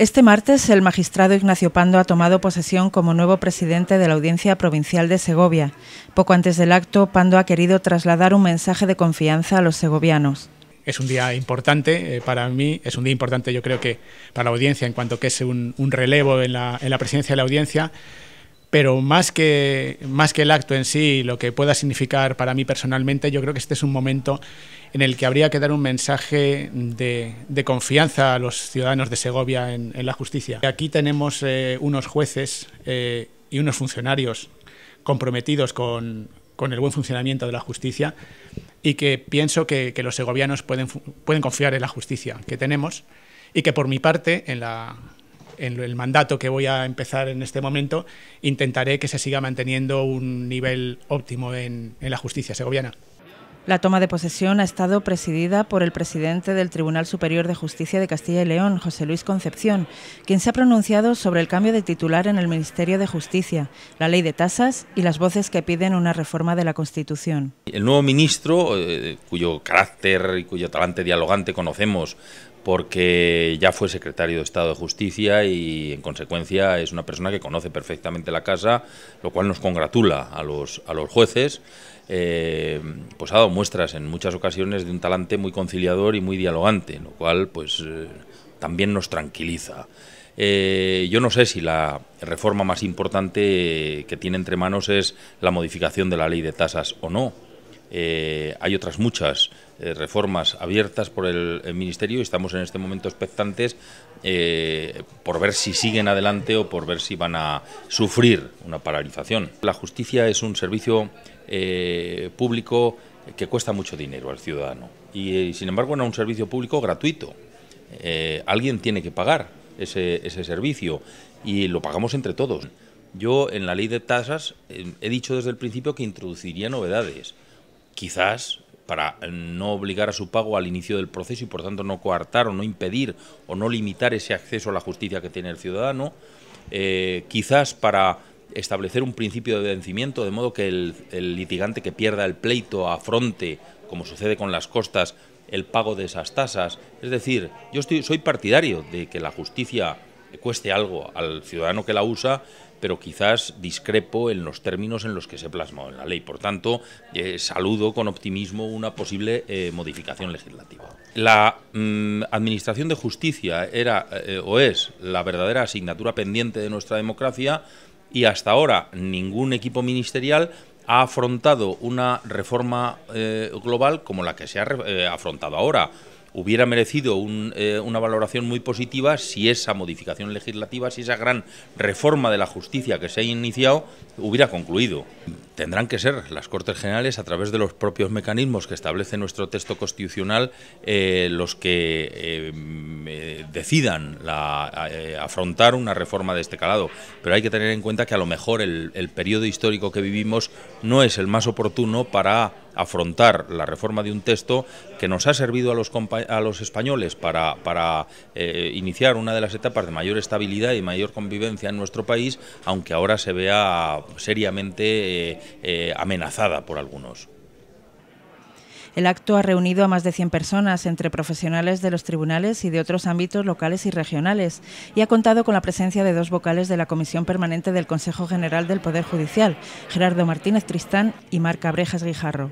Este martes, el magistrado Ignacio Pando ha tomado posesión como nuevo presidente de la Audiencia Provincial de Segovia. Poco antes del acto, Pando ha querido trasladar un mensaje de confianza a los segovianos. Es un día importante eh, para mí, es un día importante yo creo que para la audiencia en cuanto que es un, relevo en la presidencia de la audiencia pero más que, más que el acto en sí, lo que pueda significar para mí personalmente, yo creo que este es un momento en el que habría que dar un mensaje de, confianza a los ciudadanos de Segovia en, la justicia. Aquí tenemos eh, unos jueces eh, y unos funcionarios comprometidos con, el buen funcionamiento de la justicia y que pienso que, que los segovianos pueden, pueden confiar en la justicia que tenemos y que por mi parte, en la en el mandato que voy a empezar en este momento, intentaré que se siga manteniendo un nivel óptimo en, la justicia segoviana. La toma de posesión ha estado presidida por el presidente del Tribunal Superior de Justicia de Castilla y León, José Luis Concepción, quien se ha pronunciado sobre el cambio de titular en el Ministerio de Justicia, la ley de tasas y las voces que piden una reforma de la Constitución. El nuevo ministro, eh, cuyo carácter y cuyo talante dialogante conocemos porque ya fue secretario de Estado de Justicia y en consecuencia es una persona que conoce perfectamente la casa, lo cual nos congratula a los, a los jueces. Eh, pues ha dado muestras en muchas ocasiones de un talante muy conciliador y muy dialogante, lo cual pues eh, también nos tranquiliza. Eh, yo no sé si la reforma más importante que tiene entre manos es la modificación de la ley de tasas o no. hay otras muchas eh, reformas abiertas por el, Ministerio y estamos en este momento expectantes eh, por ver si siguen adelante o por ver si van a sufrir una paralización. La justicia es un servicio eh, público que cuesta mucho dinero al ciudadano y, sin embargo no es un servicio público gratuito. alguien tiene que pagar ese servicio y lo pagamos entre todos. Yo en la ley de tasas he dicho desde el principio que introduciría novedades. Quizás para no obligar a su pago al inicio del proceso y por tanto no coartar o no impedir o no limitar ese acceso a la justicia que tiene el ciudadano, eh, quizás para establecer un principio de vencimiento de modo que el, litigante que pierda el pleito afronte, como sucede con las costas, el pago de esas tasas. Es decir, yo soy partidario de que la justicia cueste algo al ciudadano que la usa, pero quizás discrepo en los términos en los que se plasmó en la ley. Por tanto, eh, saludo con optimismo una posible eh, modificación legislativa. La mm, Administración de Justicia era eh, o es la verdadera asignatura pendiente de nuestra democracia y hasta ahora ningún equipo ministerial ha afrontado una reforma global como la que se ha afrontado ahora hubiera merecido eh, una valoración muy positiva si esa modificación legislativa, si esa gran reforma de la justicia que se ha iniciado hubiera concluido. Tendrán que ser las Cortes Generales, a través de los propios mecanismos que establece nuestro texto constitucional, eh, los que em, eh, decidan afrontar una reforma de este calado. Pero hay que tener en cuenta que a lo mejor el periodo histórico que vivimos no es el más oportuno para afrontar la reforma de un texto que nos ha servido a los, españoles para, eh, iniciar una de las etapas de mayor estabilidad y mayor convivencia en nuestro país, aunque ahora se vea seriamente eh, eh, amenazada por algunos. El acto ha reunido a más de 100 personas, entre profesionales de los tribunales y de otros ámbitos locales y regionales, y ha contado con la presencia de dos vocales de la Comisión Permanente del Consejo General del Poder Judicial, Gerardo Martínez Tristán y Marca Brejas Guijarro.